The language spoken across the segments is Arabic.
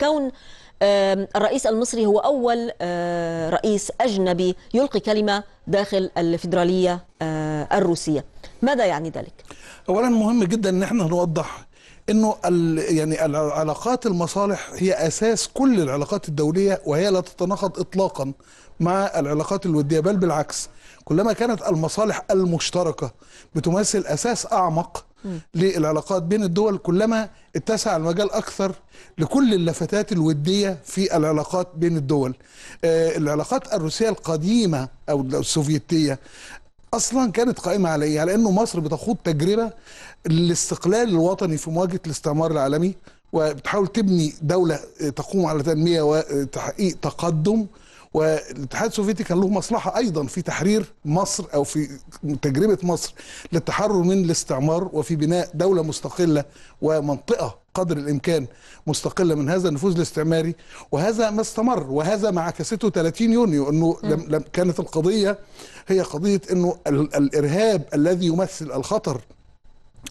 كون الرئيس المصري هو أول رئيس أجنبي يلقي كلمة داخل الفيدرالية الروسية ماذا يعني ذلك؟ أولا مهم جدا أن احنا نوضح انه يعني العلاقات المصالح هي اساس كل العلاقات الدوليه وهي لا تتناقض اطلاقا مع العلاقات الوديه بل بالعكس كلما كانت المصالح المشتركه بتمثل اساس اعمق للعلاقات بين الدول كلما اتسع المجال اكثر لكل اللفتات الوديه في العلاقات بين الدول آه، العلاقات الروسيه القديمه او السوفيتيه اصلا كانت قائمه على ايه على انه مصر بتخوض تجربه الاستقلال الوطني في مواجهه الاستعمار العالمي وبتحاول تبني دوله تقوم على تنميه وتحقيق تقدم والاتحاد السوفيتي كان له مصلحه ايضا في تحرير مصر او في تجربه مصر للتحرر من الاستعمار وفي بناء دوله مستقله ومنطقه قدر الامكان مستقله من هذا النفوذ الاستعماري وهذا ما استمر وهذا ما عكسته 30 يونيو انه لم لم كانت القضيه هي قضيه انه الارهاب الذي يمثل الخطر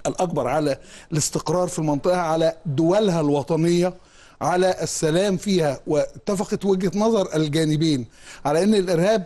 الاكبر على الاستقرار في المنطقه على دولها الوطنيه على السلام فيها واتفقت وجهه نظر الجانبين على ان الارهاب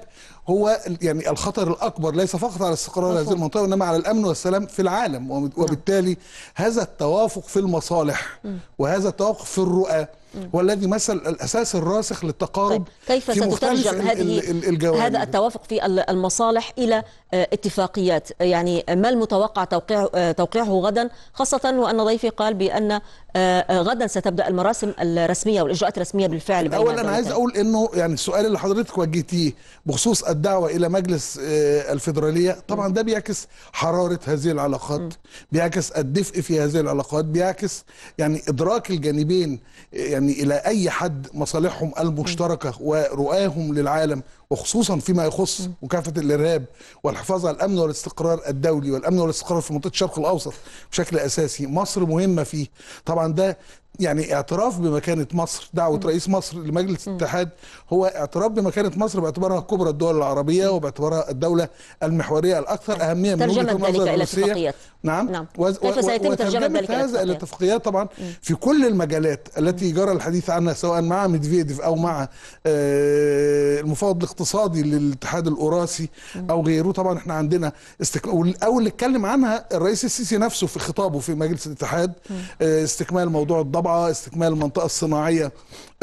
هو يعني الخطر الاكبر ليس فقط على استقرار هذه المنطقه وانما على الامن والسلام في العالم نعم. وبالتالي هذا التوافق في المصالح وهذا التوافق في الرؤى والذي مثل الاساس الراسخ للتقارب طيب. كيف ستترجم هذه الجوانب. هذا التوافق في المصالح الى آه، اتفاقيات يعني ما المتوقع توقيعه, آه، توقيعه غدا خاصه وان ضيفي قال بان آه، غدا ستبدا المراسم الرسميه والاجراءات الرسميه بالفعل اولا انا عايز اقول انه يعني السؤال اللي حضرتك وجهتيه بخصوص الدعوه الى مجلس آه، الفيدراليه طبعا ده بيعكس حراره هذه العلاقات بيعكس الدفء في هذه العلاقات بيعكس يعني ادراك الجانبين يعني الى اي حد مصالحهم المشتركه ورؤاهم للعالم وخصوصا فيما يخص مكافحه الارهاب والحفاظ على الامن والاستقرار الدولي والامن والاستقرار في منطقه الشرق الاوسط بشكل اساسي مصر مهمه فيه طبعا ده يعني اعتراف بمكانه مصر دعوه م. رئيس مصر لمجلس الاتحاد هو اعتراف بمكانه مصر باعتبارها كبرى الدول العربيه وباعتبارها الدوله المحوريه الاكثر اهميه من وجهه النظر الروسيه نعم, نعم. و... كيف سيتم ترجمه ذلك إلى اتفاقيات طبعا م. في كل المجالات التي جرى الحديث عنها سواء مع ميدفيديف او مع آه، المفوض الاقتصادي للاتحاد الاوراسي او غيره طبعا احنا عندنا استك... او اللي اتكلم عنها الرئيس السيسي نفسه في خطابه في مجلس الاتحاد آه، استكمال موضوع الضبط طبعا استكمال المنطقة الصناعية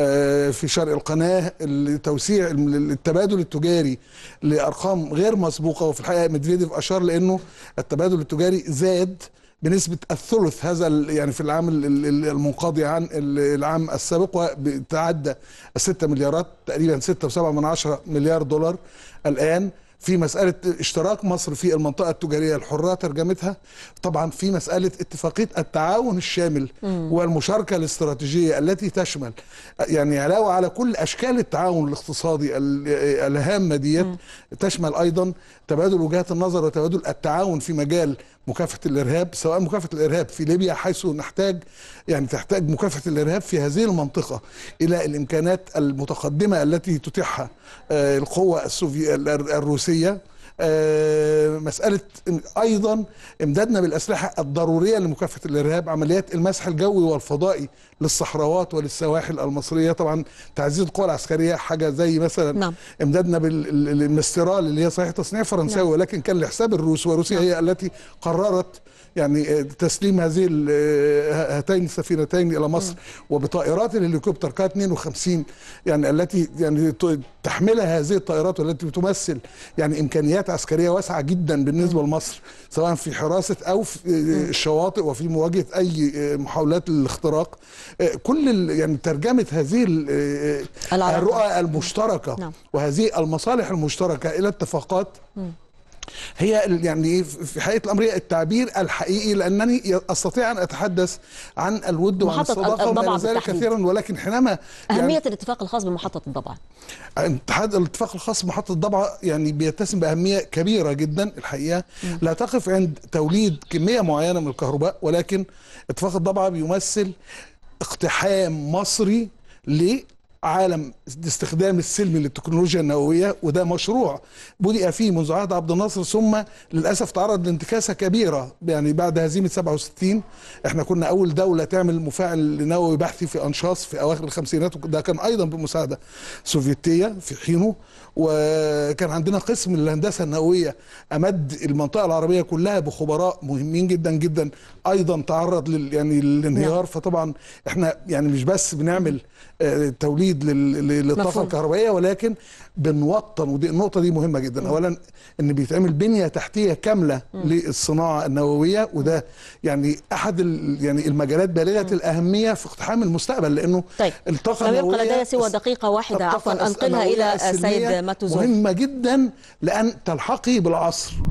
آه، في شرق القناة توسيع التبادل التجاري لأرقام غير مسبوقة وفي الحقيقة ميدفيديف أشار لأنه التبادل التجاري زاد بنسبة الثلث هذا يعني في العام المنقضي عن العام السابق وتعدى 6 مليارات تقريبا 6.7 مليار دولار الآن في مسألة اشتراك مصر في المنطقة التجارية الحرة ترجمتها طبعا في مسألة اتفاقية التعاون الشامل والمشاركة الاستراتيجية التي تشمل يعني علاوة على كل أشكال التعاون الاقتصادي الهامة ديت تشمل أيضا تبادل وجهات النظر وتبادل التعاون في مجال مكافحه الارهاب سواء مكافحه الارهاب في ليبيا حيث نحتاج يعني تحتاج مكافحه الارهاب في هذه المنطقه الى الامكانات المتقدمه التي تتيحها آه، القوه الروسيه آه، مساله ايضا امدادنا بالاسلحه الضروريه لمكافحه الارهاب عمليات المسح الجوي والفضائي للصحراوات وللسواحل المصريه طبعا تعزيز القوى العسكريه حاجه زي مثلا نعم. امدادنا بالمسترال اللي هي صحيح تصنيع فرنساوي نعم. ولكن كان لحساب الروس وروسيا نعم. هي التي قررت يعني آه، تسليم هذه آه، هاتين السفينتين الى مصر نعم. وبطائرات الهليكوبتر كا 52 يعني التي يعني تحملها هذه الطائرات والتي تمثل يعني امكانيات امكانيات عسكريه واسعه جدا بالنسبه لمصر سواء في حراسه او في الشواطئ آه، وفي مواجهه اي آه، محاولات الاختراق آه، كل يعني ترجمه هذه الرؤى المشتركه نعم. وهذه المصالح المشتركه الى اتفاقات هي يعني إيه، في حقيقه الامر هي التعبير الحقيقي لانني استطيع ان اتحدث عن الود وعن الصداقه وما الى ذلك كثيرا ولكن حينما يعني اهميه الاتفاق الخاص بمحطه الضبعه الاتفاق الخاص بمحطه الضبعه يعني بيتسم باهميه كبيره جدا الحقيقه لا تقف عند توليد كميه معينه من الكهرباء ولكن اتفاق الضبعه بيمثل اقتحام مصري عالم استخدام السلم للتكنولوجيا النوويه وده مشروع بدأ فيه منذ عهد عبد الناصر ثم للاسف تعرض لانتكاسه كبيره يعني بعد هزيمه 67 احنا كنا اول دوله تعمل مفاعل نووي بحثي في انشاص في اواخر الخمسينات وده كان ايضا بمساعده سوفيتيه في حينه وكان عندنا قسم الهندسه النوويه امد المنطقه العربيه كلها بخبراء مهمين جدا جدا ايضا تعرض لل يعني للانهيار نعم. فطبعا احنا يعني مش بس بنعمل آه، توليد توليد للطاقه الكهربائيه ولكن بنوطن ودي النقطه دي مهمه جدا اولا ان بيتعمل بنيه تحتيه كامله للصناعه النوويه وده يعني احد يعني المجالات بالغه الاهميه في اقتحام المستقبل لانه طيب. الطاقه النوويه يبقى لدي سوى دقيقه واحده عفوا انقلها الى السيد ماتوزون مهمه جدا لان تلحقي بالعصر